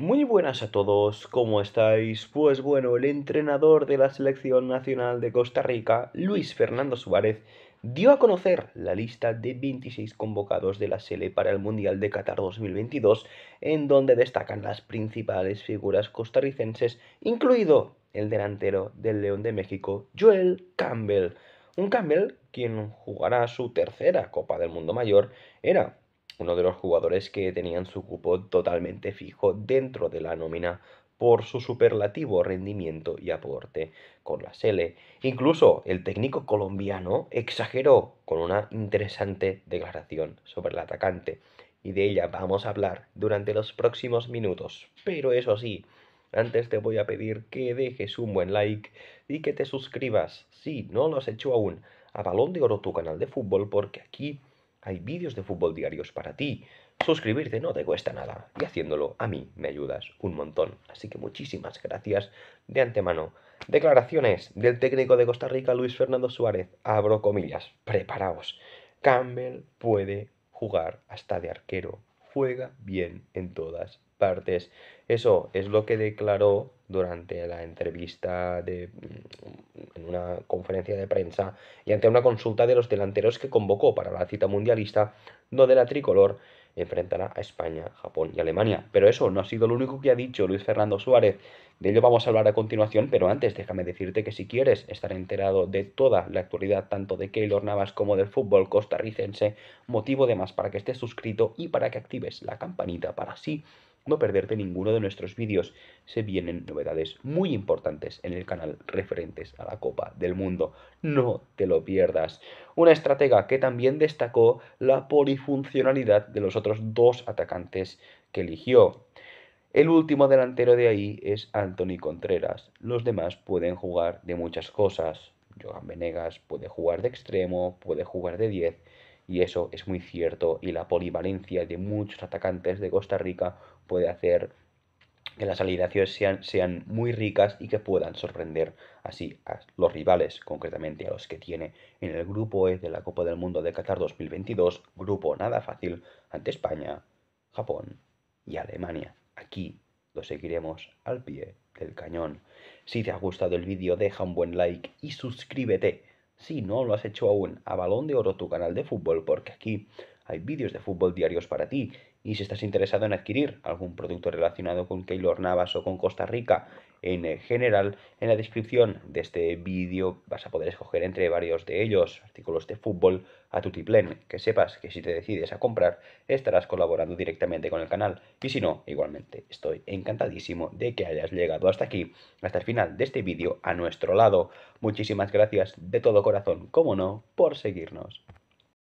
Muy buenas a todos, ¿cómo estáis? Pues bueno, el entrenador de la selección nacional de Costa Rica, Luis Fernando Suárez, dio a conocer la lista de 26 convocados de la Sele para el Mundial de Qatar 2022, en donde destacan las principales figuras costarricenses, incluido el delantero del León de México, Joel Campbell. Un Campbell, quien jugará su tercera Copa del Mundo Mayor, era uno de los jugadores que tenían su cupo totalmente fijo dentro de la nómina por su superlativo rendimiento y aporte con la Sele. Incluso el técnico colombiano exageró con una interesante declaración sobre el atacante, y de ella vamos a hablar durante los próximos minutos. Pero eso sí, antes te voy a pedir que dejes un buen like y que te suscribas, si no lo has hecho aún, a Balón de Oro, tu canal de fútbol, porque aquí hay vídeos de fútbol diarios para ti. Suscribirte no te cuesta nada y haciéndolo a mí me ayudas un montón. Así que muchísimas gracias de antemano. Declaraciones del técnico de Costa Rica, Luis Fernando Suárez. Abro comillas. Preparaos. Campbell puede jugar hasta de arquero. Juega bien en todas partes. Eso es lo que declaró durante la entrevista de, mm, en una conferencia de prensa y ante una consulta de los delanteros que convocó para la cita mundialista, donde la tricolor enfrentará a España, Japón y Alemania. Pero eso no ha sido lo único que ha dicho Luis Fernando Suárez. De ello vamos a hablar a continuación, pero antes déjame decirte que si quieres estar enterado de toda la actualidad tanto de Keylor Navas como del fútbol costarricense, motivo de más para que estés suscrito y para que actives la campanita para así no perderte ninguno de nuestros vídeos. Se vienen novedades muy importantes en el canal referentes a la Copa del Mundo. No te lo pierdas. Una estratega que también destacó la polifuncionalidad de los otros dos atacantes que eligió. El último delantero de ahí es Anthony Contreras. Los demás pueden jugar de muchas cosas. Joan Venegas puede jugar de extremo, puede jugar de 10 y eso es muy cierto y la polivalencia de muchos atacantes de Costa Rica puede hacer que las alineaciones sean, sean muy ricas y que puedan sorprender así a los rivales, concretamente a los que tiene en el grupo E de la Copa del Mundo de Qatar 2022, grupo nada fácil ante España, Japón y Alemania. Aquí lo seguiremos al pie del cañón. Si te ha gustado el vídeo deja un buen like y suscríbete si no lo has hecho aún, a Balón de Oro tu canal de fútbol, porque aquí hay vídeos de fútbol diarios para ti. Y si estás interesado en adquirir algún producto relacionado con Keylor Navas o con Costa Rica en general. En la descripción de este vídeo vas a poder escoger entre varios de ellos, artículos de fútbol a tu tiplén, que sepas que si te decides a comprar estarás colaborando directamente con el canal y si no, igualmente estoy encantadísimo de que hayas llegado hasta aquí, hasta el final de este vídeo a nuestro lado. Muchísimas gracias de todo corazón, como no, por seguirnos.